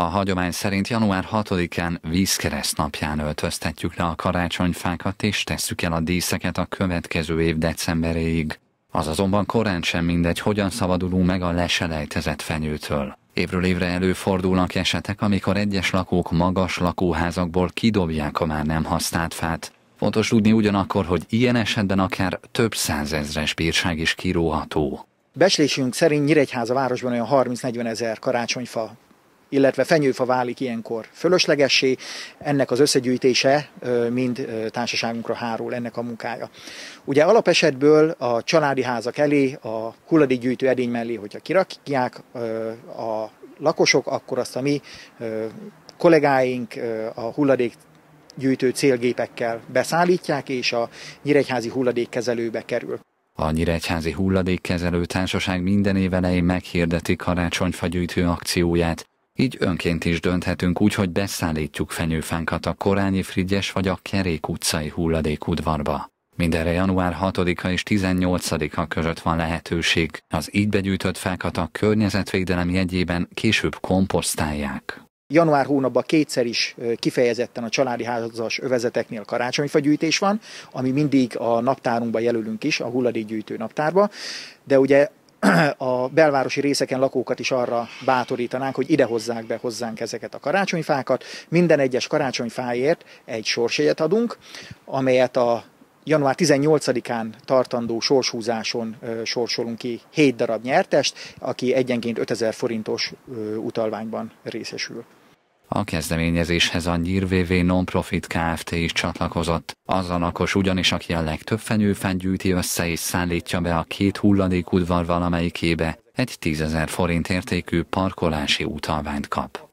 A hagyomány szerint január 6-án vízkereszt napján öltöztetjük le a karácsonyfákat és tesszük el a díszeket a következő év decemberéig. Az azonban korán sem mindegy, hogyan szabadulunk meg a leselejtezett fenyőtől. Évről évre előfordulnak esetek, amikor egyes lakók magas lakóházakból kidobják a már nem használt fát. Fontos tudni ugyanakkor, hogy ilyen esetben akár több százezres bírság is kiróható. Beslésünk szerint Nyíregyháza városban olyan 30-40 ezer karácsonyfa illetve fenyőfa válik ilyenkor fölöslegessé. Ennek az összegyűjtése mind társaságunkra hárul ennek a munkája. Ugye alapesetből a családi házak elé, a hulladékgyűjtő edény mellé, hogyha kirakják a lakosok, akkor azt a mi kollégáink a hulladék gyűjtő célgépekkel beszállítják, és a nyíregyházi hulladékkezelőbe kerül. A Nyíregyházi Hulladékkezelő Társaság minden év elején meghirdeti karácsonyfagyűjtő akcióját, így önként is dönthetünk úgy, hogy beszállítjuk fenyőfánkat a Korányi Frigyes vagy a Kerék utcai hulladékudvarba. Mindenre január 6-a és 18-a között van lehetőség. Az így begyűjtött fákat a környezetvédelem jegyében később komposztálják. Január hónapban kétszer is kifejezetten a családi házas övezeteknél karácsonyi fagyűjtés van, ami mindig a naptárunkban jelölünk is, a hulladékgyűjtő naptárba, de ugye a belvárosi részeken lakókat is arra bátorítanánk, hogy ide hozzák be hozzánk ezeket a karácsonyfákat. Minden egyes karácsonyfáért egy sorsjegyet adunk, amelyet a január 18-án tartandó sorshúzáson sorsolunk ki 7 darab nyertest, aki egyenként 5000 forintos utalványban részesül. A kezdeményezéshez a NyírVV Nonprofit Kft. is csatlakozott. Az a lakos ugyanis, aki a legtöbb fenyőfán gyűjti össze és szállítja be a két hulladék udvar valamelyikébe, egy tízezer forint értékű parkolási utalványt kap.